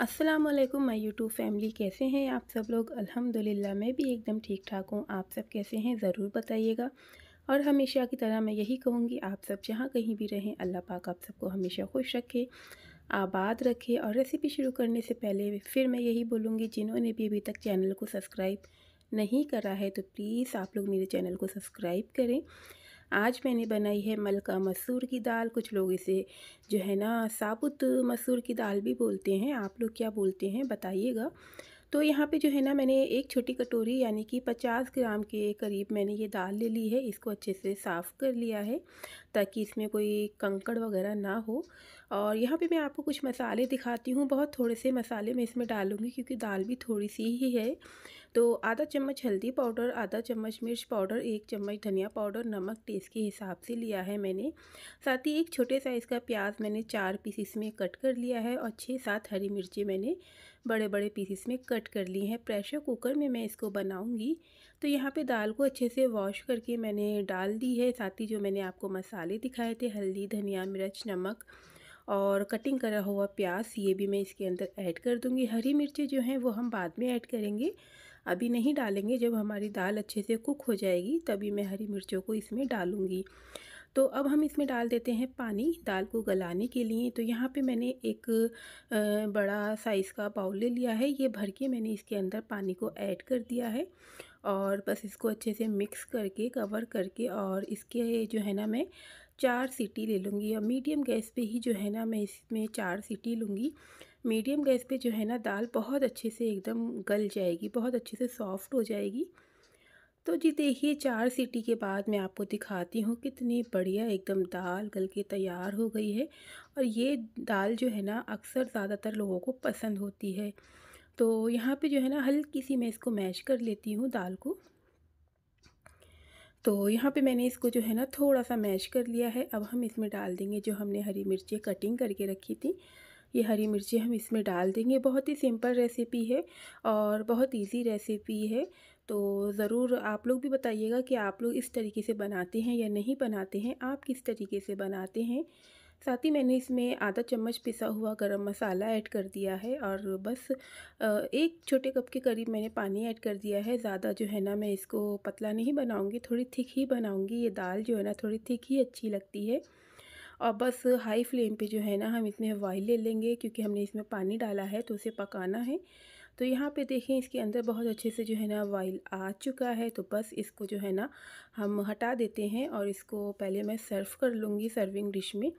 वालेकुम my YouTube family कैसे हैं आप सब लोग अल्हम्दुलिल्लाह मैं भी एकदम ठीक ठाक हूँ आप सब कैसे हैं ज़रूर बताइएगा और हमेशा की तरह मैं यही कहूँगी आप सब जहाँ कहीं भी रहें अल्लाह पाक आप सबको हमेशा खुश रखे आबाद रखे और रेसिपी शुरू करने से पहले फिर मैं यही बोलूँगी जिन्होंने भी अभी तक चैनल को सब्सक्राइब नहीं करा है तो प्लीज़ आप लोग मेरे चैनल को सब्सक्राइब करें आज मैंने बनाई है मलका मसूर की दाल कुछ लोग इसे जो है ना साबुत मसूर की दाल भी बोलते हैं आप लोग क्या बोलते हैं बताइएगा तो यहाँ पे जो है ना मैंने एक छोटी कटोरी यानी कि 50 ग्राम के करीब मैंने ये दाल ले ली है इसको अच्छे से साफ़ कर लिया है ताकि इसमें कोई कंकड़ वगैरह ना हो और यहाँ पे मैं आपको कुछ मसाले दिखाती हूँ बहुत थोड़े से मसाले मैं इसमें डालूँगी क्योंकि दाल भी थोड़ी सी ही है तो आधा चम्मच हल्दी पाउडर आधा चम्मच मिर्च पाउडर एक चम्मच धनिया पाउडर नमक टेस्ट के हिसाब से लिया है मैंने साथ ही एक छोटे साइज़ का प्याज मैंने चार पीसीस में कट कर लिया है और छः सात हरी मिर्ची मैंने बड़े बड़े पीसेस में कट कर ली हैं प्रेशर कुकर में मैं इसको बनाऊंगी तो यहाँ पे दाल को अच्छे से वॉश करके मैंने डाल दी है साथ ही जो मैंने आपको मसाले दिखाए थे हल्दी धनिया मिर्च नमक और कटिंग करा हुआ प्याज ये भी मैं इसके अंदर ऐड कर दूंगी हरी मिर्ची जो हैं वो हम बाद में ऐड करेंगे अभी नहीं डालेंगे जब हमारी दाल अच्छे से कुक हो जाएगी तभी मैं हरी मिर्चों को इसमें डालूंगी तो अब हम इसमें डाल देते हैं पानी दाल को गलाने के लिए तो यहाँ पे मैंने एक बड़ा साइज़ का बाउल ले लिया है ये भर के मैंने इसके अंदर पानी को ऐड कर दिया है और बस इसको अच्छे से मिक्स करके कवर करके और इसके जो है ना मैं चार सीटी ले लूँगी और मीडियम गैस पे ही जो है ना मैं इसमें चार सीटी लूँगी मीडियम गैस पे जो है ना दाल बहुत अच्छे से एकदम गल जाएगी बहुत अच्छे से सॉफ्ट हो जाएगी तो जी देखिए चार सीटी के बाद मैं आपको दिखाती हूँ कितनी बढ़िया एकदम दाल गल के तैयार हो गई है और ये दाल जो है ना अक्सर ज़्यादातर लोगों को पसंद होती है तो यहाँ पे जो है ना हल्की सी मैं इसको मैश कर लेती हूँ दाल को तो यहाँ पे मैंने इसको जो है ना थोड़ा सा मैश कर लिया है अब हम इसमें डाल देंगे जो हमने हरी मिर्चें कटिंग करके रखी थी ये हरी मिर्ची हम इसमें डाल देंगे बहुत ही सिंपल रेसिपी है और बहुत इजी रेसिपी है तो ज़रूर आप लोग भी बताइएगा कि आप लोग इस तरीके से बनाते हैं या नहीं बनाते हैं आप किस तरीके से बनाते हैं साथ ही मैंने इसमें आधा चम्मच पिसा हुआ गरम मसाला ऐड कर दिया है और बस एक छोटे कप के करीब मैंने पानी ऐड कर दिया है ज़्यादा जो है ना मैं इसको पतला नहीं बनाऊँगी थोड़ी थिक ही बनाऊँगी ये दाल जो है ना थोड़ी थिक ही अच्छी लगती है और बस हाई फ्लेम पे जो है ना हम इसमें वाइल ले लेंगे क्योंकि हमने इसमें पानी डाला है तो उसे पकाना है तो यहाँ पे देखें इसके अंदर बहुत अच्छे से जो है ना वाइल आ चुका है तो बस इसको जो है ना हम हटा देते हैं और इसको पहले मैं सर्व कर लूँगी सर्विंग डिश में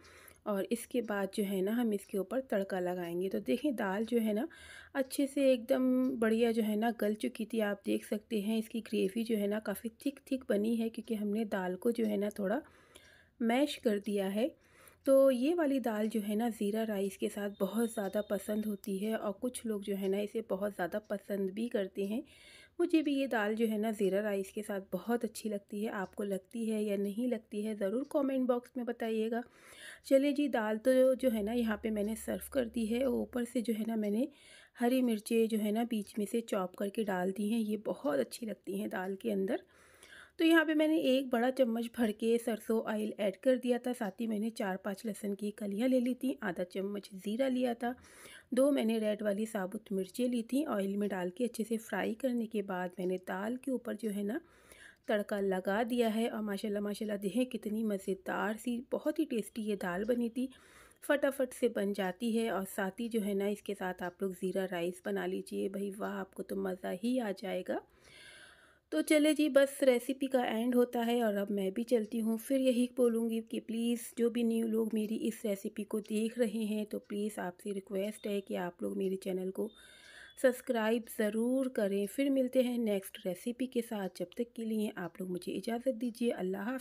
और इसके बाद जो है ना हम इसके ऊपर तड़का लगाएंगे तो देखें दाल जो है ना अच्छे से एकदम बढ़िया जो है ना गल चुकी थी आप देख सकते हैं इसकी ग्रेवी जो है ना काफ़ी थिक थिक बनी है क्योंकि हमने दाल को जो है ना थोड़ा मैश कर दिया है तो ये वाली दाल जो है ना ज़ीरा राइस के साथ बहुत ज़्यादा पसंद होती है और कुछ लोग जो है ना इसे बहुत ज़्यादा पसंद भी करते हैं मुझे भी ये दाल जो है ना ज़ीरा राइस के साथ बहुत अच्छी लगती है आपको लगती है या नहीं लगती है ज़रूर कमेंट बॉक्स में बताइएगा चलिए जी दाल तो जो है ना यहाँ पे मैंने सर्व कर दी है ऊपर से जो है ना मैंने हरी मिर्चें जो है ना बीच में से चॉप करके डाल दी हैं ये बहुत अच्छी लगती हैं दाल के अंदर तो यहाँ पे मैंने एक बड़ा चम्मच भर के सरसों ऑयल ऐड कर दिया था साथ ही मैंने चार पांच लहसुन की कलियाँ ले ली थी आधा चम्मच ज़ीरा लिया था दो मैंने रेड वाली साबुत मिर्चें ली थी ऑयल में डाल के अच्छे से फ्राई करने के बाद मैंने दाल के ऊपर जो है ना तड़का लगा दिया है और माशाल्लाह माशाल्लाह देखें कितनी मज़ेदार सी बहुत ही टेस्टी ये दाल बनी थी फटाफट से बन जाती है और साथ ही जो है ना इसके साथ आप लोग ज़ीरा राइस बना लीजिए भाई वाह आपको तो मज़ा ही आ जाएगा तो चले जी बस रेसिपी का एंड होता है और अब मैं भी चलती हूँ फिर यही बोलूँगी कि प्लीज़ जो भी न्यू लोग मेरी इस रेसिपी को देख रहे हैं तो प्लीज़ आपसे रिक्वेस्ट है कि आप लोग मेरे चैनल को सब्सक्राइब ज़रूर करें फिर मिलते हैं नेक्स्ट रेसिपी के साथ जब तक के लिए आप लोग मुझे इजाज़त दीजिए अल्लाह